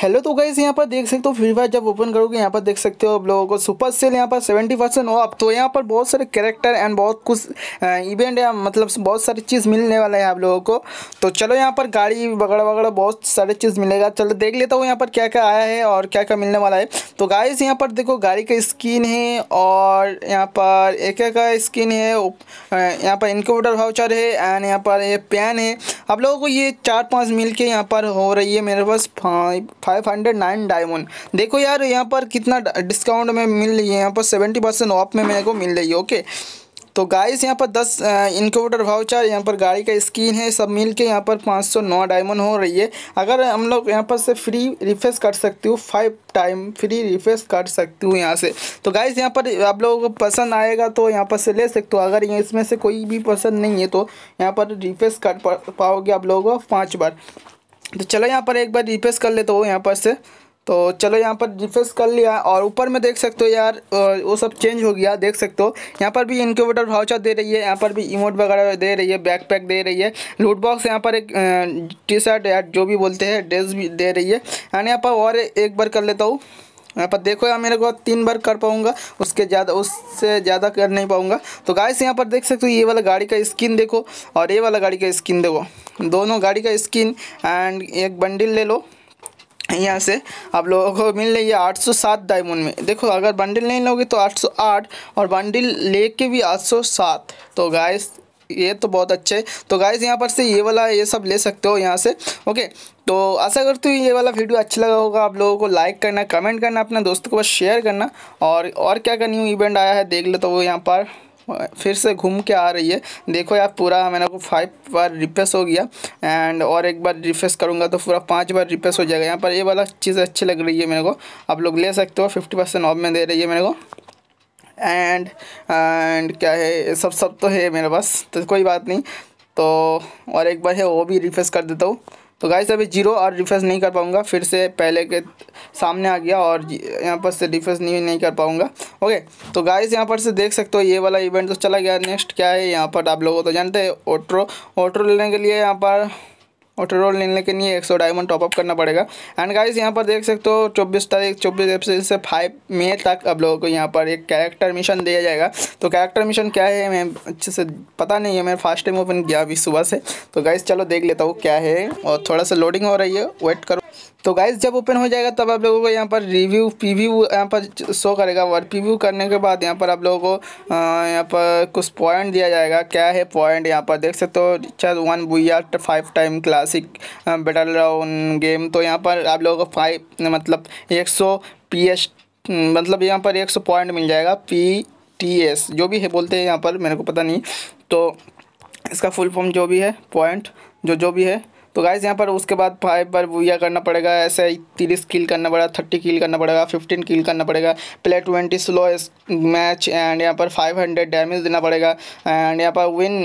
hello तो guys यहाँ पर देख सकते हो फ्री फायर जब ओपन करोगे यहाँ पर देख सकते हो आप लोगों को सुपर सेल यहाँ पर सेवेंटी परसेंट ऑफ तो यहाँ पर बहुत सारे कैरेक्टर एंड बहुत कुछ इवेंट या मतलब बहुत सारी चीज़ मिलने वाला है आप लोगों को तो चलो यहाँ पर गाड़ी वगैरह वगैरह बहुत सारे चीज़ मिलेगा चलो देख लेता हूँ यहाँ पर क्या क्या आया है और क्या क्या मिलने वाला है तो गाइज यहाँ पर देखो गाड़ी का स्किन है और यहाँ पर एक का स्किन है यहाँ पर इनकोटर वाउचर है एंड यहाँ पर ये पैन है आप लोगों को ये चार पाँच मिल के यहाँ पर हो रही है मेरे पास five five hundred nine diamond देखो यार यहाँ पर कितना डिस्काउंट में मिल रही है यहाँ पर सेवेंटी परसेंट ऑफ में मेरे को मिल रही है ओके तो गाइस यहाँ पर दस इनक्यूबेटर वाउचर यहाँ पर गाड़ी का स्क्रीन है सब मिल के यहाँ पर पाँच सौ नौ डायमंड हो रही है अगर हम लोग यहाँ पर से फ्री रिफ्रेस कर सकती हूँ फाइव टाइम फ्री रिफ्रेस कर सकती हूँ यहाँ से तो गाइस यहाँ पर आप लोगों को पसंद आएगा तो यहाँ पर से ले सकते हो अगर इसमें से कोई भी पसंद नहीं है तो यहाँ पर रिफ्रेस कर पाओगे आप लोगों को पाँच बार तो चलो यहाँ पर एक बार रिफ्रेश कर लेता तो हूँ यहाँ पर से तो चलो यहाँ पर रिफ्रेश कर लिया और ऊपर में देख सकते हो यार वो सब चेंज हो गया देख सकते हो यहाँ पर भी इनक्यूबेटर भाउचर दे रही है यहाँ पर भी इमोट वगैरह दे रही है बैक पैक दे रही है लूट बॉक्स यहाँ पर एक टी शर्ट या जो भी बोलते हैं ड्रेस भी दे रही है एंड यहाँ पर और एक बार कर लेता हूँ यहाँ पर देखो यहाँ मेरे को तीन बार कर पाऊँगा उसके ज़्यादा उससे ज़्यादा कर नहीं पाऊँगा तो गाइस यहाँ पर देख सकते हो ये वाला गाड़ी का स्किन देखो और ये वाला गाड़ी का स्किन देखो दोनों गाड़ी का स्किन एंड एक बंडल ले लो यहाँ से आप लोगों को मिल रही है आठ सौ सात डायमंड में देखो अगर बंडल नहीं लोगे तो आठ सौ आठ और बंडल लेके भी आठ सौ सात तो गाइस ये तो बहुत अच्छे है तो गाइज़ यहाँ पर से ये वाला ये सब ले सकते हो यहाँ से ओके तो आशा करती हूँ ये वाला वीडियो अच्छा लगा होगा आप लोगों को लाइक करना कमेंट करना अपने दोस्तों को पास शेयर करना और और क्या क्या न्यू इवेंट आया है देख लो तो वो यहाँ पर फिर से घूम के आ रही है देखो यार पूरा मैंने को फाइव बार रिफ्रेश हो गया एंड और एक बार रिफ्रेश करूँगा तो पूरा पाँच बार रिफ्रेश हो जाएगा यहाँ पर ये वाला चीज़ अच्छी लग रही है मेरे को आप लोग ले सकते हो फिफ्टी परसेंट ऑफ में दे रही है मेरे को एंड एंड क्या है सब सब तो है मेरे पास तो कोई बात नहीं तो और एक बार है वो भी रिफ्रेश कर देता हूँ तो गाइस अभी जीरो और रिफ्रेश नहीं कर पाऊँगा फिर से पहले के सामने आ गया और यहाँ पर से रिफ्रेश नहीं नहीं कर पाऊँगा ओके तो गाइस यहाँ पर से देख सकते हो ये वाला इवेंट तो चला गया नेक्स्ट क्या है यहाँ पर आप लोगों तो जानते हैं ऑटो ऑटो लेने के लिए यहाँ पर ऑटोरोल लेने के लिए 100 डायमंड टॉपअप करना पड़ेगा एंड गाइस यहाँ पर देख सकते हो चौबीस तारीख चौबीस अप्रैल से फाइव मई तक अब लोगों को यहाँ पर एक कैरेक्टर मिशन दिया जाएगा तो कैरेक्टर मिशन क्या है मैं अच्छे से पता नहीं है मैं फर्स्ट टाइम ओपन किया अभी सुबह से तो गाइस चलो देख लेता हूँ क्या है और थोड़ा सा लोडिंग हो रही है वेट करो तो गाइस जब ओपन हो जाएगा तब आप लोगों को यहाँ पर रिव्यू पीव्यू यहाँ पर शो करेगा और पीव्यू करने के बाद यहाँ पर आप लोगों को यहाँ पर कुछ पॉइंट दिया जाएगा क्या है पॉइंट यहाँ पर देख सकते हो recharge one V R five time classic battle round game तो यहाँ पर आप लोगों को फाइव मतलब एक सौ पी एस मतलब यहाँ पर एक सौ पॉइंट मिल जाएगा पी टी एस जो भी है बोलते हैं यहाँ पर मेरे को पता नहीं तो इसका फुल फॉर्म जो भी है पॉइंट जो जो भी है तो गाइज़ यहाँ पर उसके बाद फाइव बार यह करना पड़ेगा ऐसे तीस किल करना पड़ेगा थर्टी किल करना पड़ेगा फिफ्टीन किल करना पड़ेगा play twenty solo match and यहाँ पर फाइव हंड्रेड डैमेज देना पड़ेगा एंड यहाँ पर विन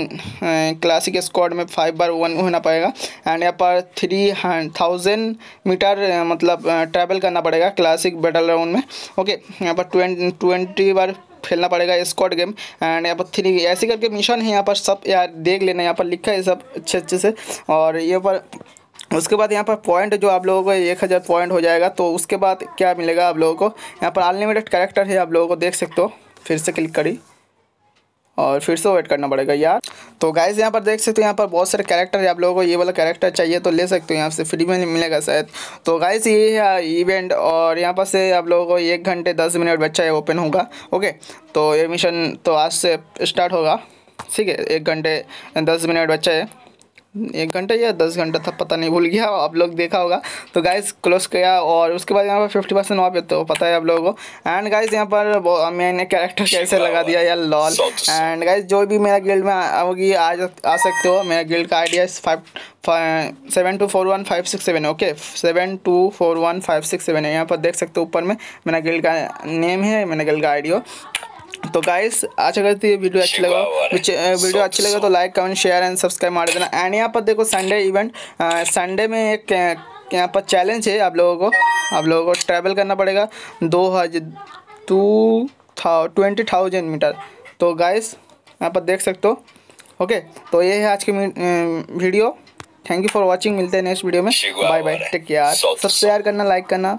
क्लासिक स्क्वाड में फाइव बार वन होना पड़ेगा एंड यहाँ पर थ्री थाउजेंड मीटर मतलब ट्रैवल अं, करना पड़ेगा क्लासिक बैटल राउंड में ओके यहाँ पर ट्वेंटी बार खेलना पड़ेगा स्कॉट गेम एंड यहाँ पर थ्री ऐसे करके मिशन है यहाँ पर सब यार देख लेना यहाँ पर लिखा है सब अच्छे अच्छे से और यहाँ पर उसके बाद यहाँ पर पॉइंट जो आप लोगों को एक हज़ार पॉइंट हो जाएगा तो उसके बाद क्या मिलेगा आप लोगों को यहाँ पर अनलिमिटेड कैरेक्टर है आप लोगों को देख सकते हो फिर से क्लिक करी और फिर से वेट करना पड़ेगा यार तो गाइज यहाँ पर देख सकते हो यहाँ पर बहुत सारे कैरेक्टर है आप लोगों को ये वाला कैरेक्टर चाहिए तो ले सकते हो यहाँ से फ्री में मिलेगा शायद तो गाइज ये है इवेंट और यहाँ पर से आप लोगों को एक घंटे दस मिनट बच्चा है ओपन होगा ओके तो ये मिशन तो आज से स्टार्ट होगा ठीक है एक घंटे दस मिनट बच्चा है एक घंटा या दस घंटा था पता नहीं भूल गया आप लोग देखा होगा तो गाइस क्लोज किया और उसके बाद यहाँ पर फिफ्टी परसेंट वहाँ पे तो पता है आप लोगों को एंड गाइस यहाँ पर मैंने कैरेक्टर कैसे लगा दिया यार लॉल एंड गाइस जो भी मेरा गिल्ड में होगी आज आ सकते हो मेरा गिल्ड का idea five seven two four one five six seven okay seven two four one five six seven है यहाँ पर देख सकते हो ऊपर में मेरा गिल्ड का नेम है मेरा गिल्ड का आइडियो तो गाइस आज अगर ये वीडियो अच्छी लगा वीडियो अच्छी लगे तो like comment share and subscribe मार देना एंड यहाँ पर देखो संडे इवेंट संडे में एक यहाँ पर चैलेंज है आप लोगों को आप लोगों को ट्रैवल करना पड़ेगा दो हजार टू था ट्वेंटी थाउजेंड मीटर तो गाइस यहाँ पर देख सकते हो ओके तो ये है आज की video thank you for watching मिलते हैं नेक्स्ट वीडियो में bye bye take care subscribe करना लाइक करना